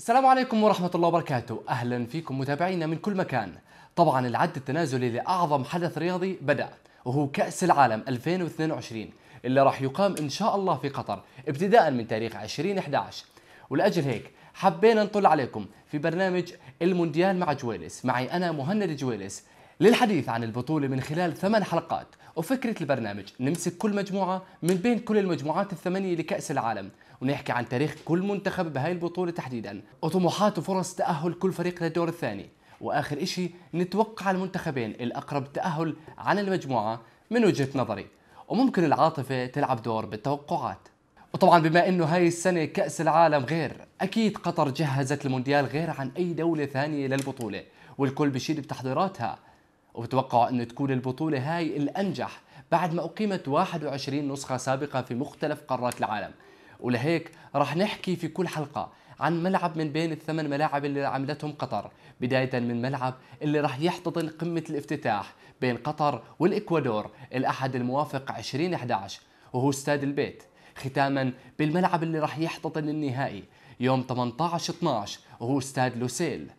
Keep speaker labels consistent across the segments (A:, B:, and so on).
A: السلام عليكم ورحمة الله وبركاته أهلا فيكم متابعينا من كل مكان طبعا العد التنازلي لأعظم حدث رياضي بدأ وهو كأس العالم 2022 اللي راح يقام إن شاء الله في قطر ابتداء من تاريخ 2011 ولأجل هيك حبينا نطل عليكم في برنامج المونديال مع جويلس معي أنا مهند جويلس للحديث عن البطولة من خلال ثمان حلقات وفكرة البرنامج نمسك كل مجموعة من بين كل المجموعات الثمانية لكأس العالم ونحكي عن تاريخ كل منتخب بهاي البطولة تحديدا وطموحات وفرص تأهل كل فريق للدور الثاني وآخر إشي نتوقع المنتخبين الأقرب تأهل عن المجموعة من وجهة نظري وممكن العاطفة تلعب دور بالتوقعات وطبعا بما انه هاي السنة كأس العالم غير أكيد قطر جهزت المونديال غير عن أي دولة ثانية للبطولة والكل بشيد بتحضيراتها وبتوقع أنه تكون البطولة هاي الأنجح بعد ما أقيمت 21 نسخة سابقة في مختلف قارات العالم ولهيك رح نحكي في كل حلقة عن ملعب من بين الثمان ملاعب اللي عملتهم قطر بداية من ملعب اللي رح يحتضن قمة الافتتاح بين قطر والإكوادور الأحد الموافق 2011 وهو استاد البيت ختاما بالملعب اللي رح يحتضن النهائي يوم 18 12 وهو استاد لوسيل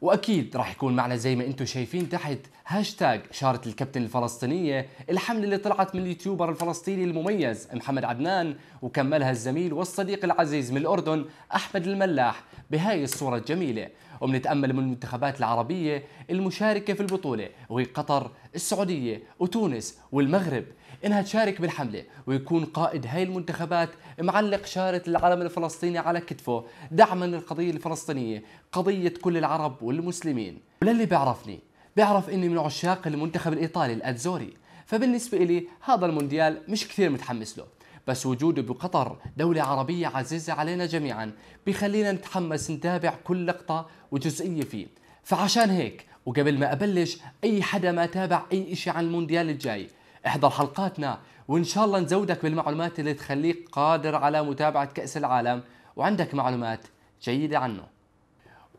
A: واكيد راح يكون معنا زي ما انتم شايفين تحت هاشتاج شارة الكابتن الفلسطينية الحملة اللي طلعت من اليوتيوبر الفلسطيني المميز محمد عدنان وكملها الزميل والصديق العزيز من الأردن أحمد الملاح بهاي الصورة الجميلة وبنتأمل من المنتخبات العربية المشاركة في البطولة وهي قطر السعودية وتونس والمغرب انها تشارك بالحملة ويكون قائد هاي المنتخبات معلق شارة العلم الفلسطيني على كتفه دعما للقضية الفلسطينية قضية كل العرب والمسلمين وللي بيعرفني بيعرف اني من عشاق المنتخب الايطالي الاتزوري فبالنسبة لي هذا المونديال مش كثير متحمس له بس وجوده بقطر دولة عربية عزيزة علينا جميعا بخلينا نتحمس نتابع كل لقطة وجزئية فيه فعشان هيك وقبل ما أبلش أي حدا ما تابع أي إشي عن المونديال الجاي احضر حلقاتنا وإن شاء الله نزودك بالمعلومات اللي تخليك قادر على متابعة كأس العالم وعندك معلومات جيدة عنه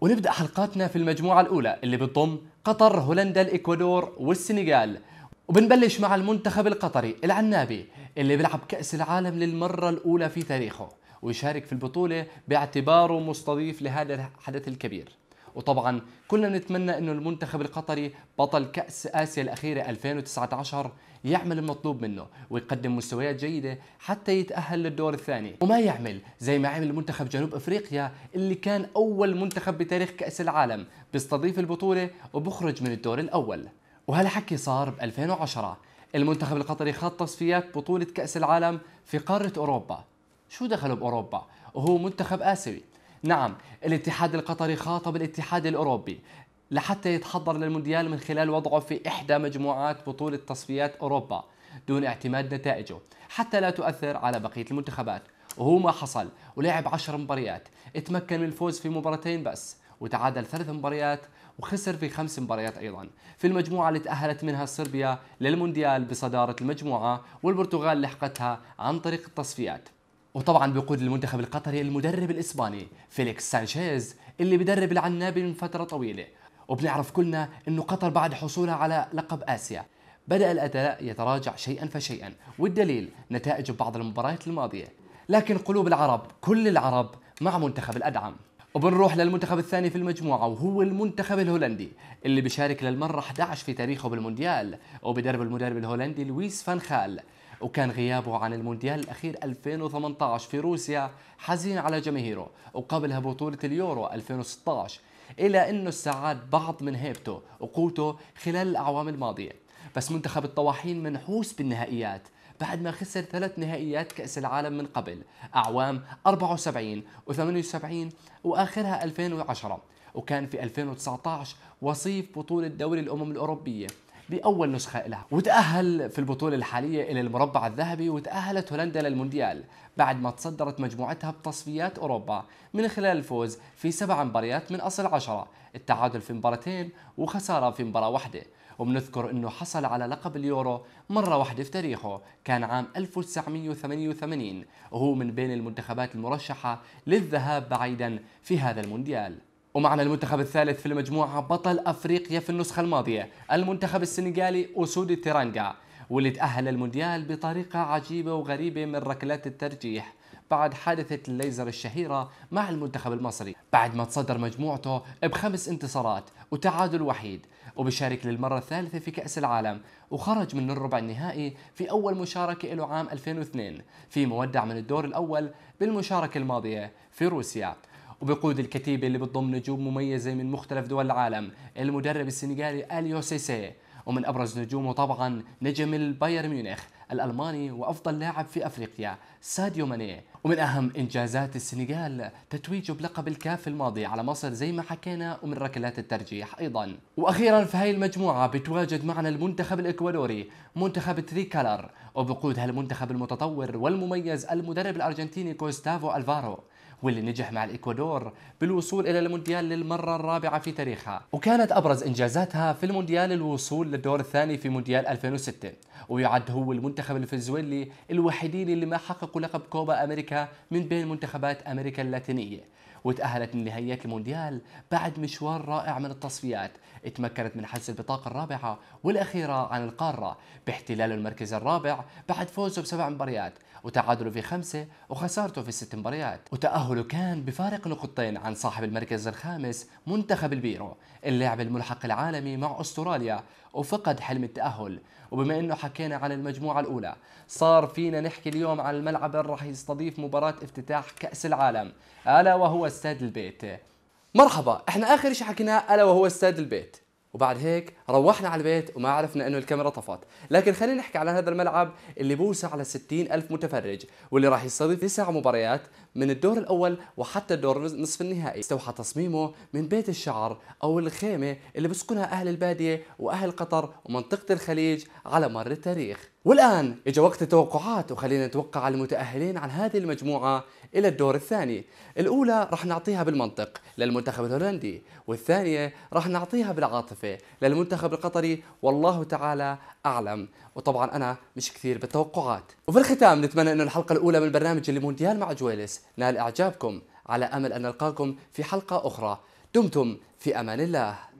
A: ونبدأ حلقاتنا في المجموعة الأولى اللي بتضم قطر هولندا الإكوادور والسنغال وبنبلش مع المنتخب القطري العنابي اللي بيلعب كأس العالم للمرة الأولى في تاريخه ويشارك في البطولة باعتباره مستضيف لهذا الحدث الكبير وطبعا كلنا نتمنى انه المنتخب القطري بطل كأس آسيا الأخيرة 2019 يعمل المطلوب منه ويقدم مستويات جيدة حتى يتأهل للدور الثاني وما يعمل زي ما عمل منتخب جنوب أفريقيا اللي كان أول منتخب بتاريخ كأس العالم بيستضيف البطولة وبخرج من الدور الأول وهالحكي صار ب 2010 المنتخب القطري خاض تصفيات بطولة كأس العالم في قارة أوروبا شو دخلوا بأوروبا؟ وهو منتخب آسيوي نعم الاتحاد القطري خاطب الاتحاد الأوروبي لحتى يتحضر للمونديال من خلال وضعه في إحدى مجموعات بطولة تصفيات أوروبا دون اعتماد نتائجه حتى لا تؤثر على بقية المنتخبات وهو ما حصل ولعب 10 مباريات اتمكن من الفوز في مباراتين بس وتعادل ثلاث مباريات وخسر في خمس مباريات ايضا في المجموعه اللي تاهلت منها صربيا للمونديال بصداره المجموعه والبرتغال لحقتها عن طريق التصفيات وطبعا بيقود المنتخب القطري المدرب الاسباني فيليكس سانشيز اللي بيدرب العنابي من فتره طويله وبنعرف كلنا انه قطر بعد حصولها على لقب اسيا بدأ الأداء يتراجع شيئا فشيئا والدليل نتائج بعض المباريات الماضية لكن قلوب العرب كل العرب مع منتخب الأدعم وبنروح للمنتخب الثاني في المجموعة وهو المنتخب الهولندي اللي بيشارك للمرة 11 في تاريخه بالمونديال وبدرب المدرب الهولندي لويس فان خال وكان غيابه عن المونديال الأخير 2018 في روسيا حزين على جماهيره وقبلها بطولة اليورو 2016 إلى أنه استعاد بعض من هيبته وقوته خلال الأعوام الماضية بس منتخب الطواحين منحوس بالنهائيات بعد ما خسر ثلاث نهائيات كأس العالم من قبل أعوام 74 و78 وآخرها 2010 وكان في 2019 وصيف بطولة دوري الأمم الأوروبية بأول نسخة لها وتأهل في البطولة الحالية إلى المربع الذهبي وتأهلت هولندا للمونديال بعد ما تصدرت مجموعتها بتصفيات أوروبا من خلال الفوز في سبع مباريات من أصل عشرة التعادل في مباراتين وخسارة في مباراة واحدة وبنذكر انه حصل على لقب اليورو مره واحده في تاريخه كان عام 1988 وهو من بين المنتخبات المرشحه للذهاب بعيدا في هذا المونديال ومعنا المنتخب الثالث في المجموعة بطل أفريقيا في النسخة الماضية المنتخب السنغالي أسود التيرانجا واللي تأهل المونديال بطريقة عجيبة وغريبة من ركلات الترجيح بعد حادثة الليزر الشهيرة مع المنتخب المصري بعد ما تصدر مجموعته بخمس انتصارات وتعادل وحيد وبشارك للمرة الثالثة في كأس العالم وخرج من الربع النهائي في أول مشاركة له عام 2002 في مودع من الدور الأول بالمشاركة الماضية في روسيا وبقود الكتيبة اللي بتضم نجوم مميزة من مختلف دول العالم المدرب السنغالي أليو سيسي ومن أبرز نجومه طبعا نجم البايرن ميونخ الألماني وأفضل لاعب في أفريقيا ساديو ماني ومن أهم إنجازات السنغال تتويجه بلقب الكاف الماضي على مصر زي ما حكينا ومن ركلات الترجيح أيضا وأخيرا في هاي المجموعة بتواجد معنا المنتخب الإكوادوري منتخب تري كالر وبقود هالمنتخب المتطور والمميز المدرب الأرجنتيني كوستافو ألفارو واللي نجح مع الإكوادور بالوصول إلى المونديال للمرة الرابعة في تاريخها وكانت أبرز إنجازاتها في المونديال الوصول للدور الثاني في مونديال 2006 ويعد هو المنتخب الفنزويلي الوحيدين اللي ما حققوا لقب كوبا أمريكا من بين منتخبات أمريكا اللاتينية وتأهلت لنهائيات المونديال بعد مشوار رائع من التصفيات تمكنت من حجز البطاقة الرابعة والأخيرة عن القارة باحتلال المركز الرابع بعد فوزه بسبع مباريات وتعادله في خمسة وخسارته في ست مباريات وتأهله كان بفارق نقطتين عن صاحب المركز الخامس منتخب البيرو اللاعب الملحق العالمي مع أستراليا وفقد حلم التأهل وبما أنه حكينا عن المجموعة الأولى صار فينا نحكي اليوم عن الملعب اللي راح يستضيف مباراة افتتاح كأس العالم ألا وهو استاد البيت مرحبا احنا آخر شيء حكيناه ألا وهو استاد البيت وبعد هيك روحنا على البيت وما عرفنا انه الكاميرا طفت لكن خلينا نحكي عن هذا الملعب اللي بوسع على 60 ألف متفرج واللي راح يستضيف تسع مباريات من الدور الأول وحتى الدور نصف النهائي استوحى تصميمه من بيت الشعر أو الخيمة اللي بسكنها أهل البادية وأهل قطر ومنطقة الخليج على مر التاريخ والآن إجا وقت التوقعات وخلينا نتوقع المتأهلين عن هذه المجموعة إلى الدور الثاني الأولى راح نعطيها بالمنطق للمنتخب الهولندي والثانية راح نعطيها بالعاطفة للمنتخب القطري والله تعالى أعلم وطبعا أنا مش كثير بالتوقعات وفي الختام نتمنى أن الحلقة الأولى من برنامج المونديال مع جويلس نال إعجابكم على أمل أن نلقاكم في حلقة أخرى دمتم في أمان الله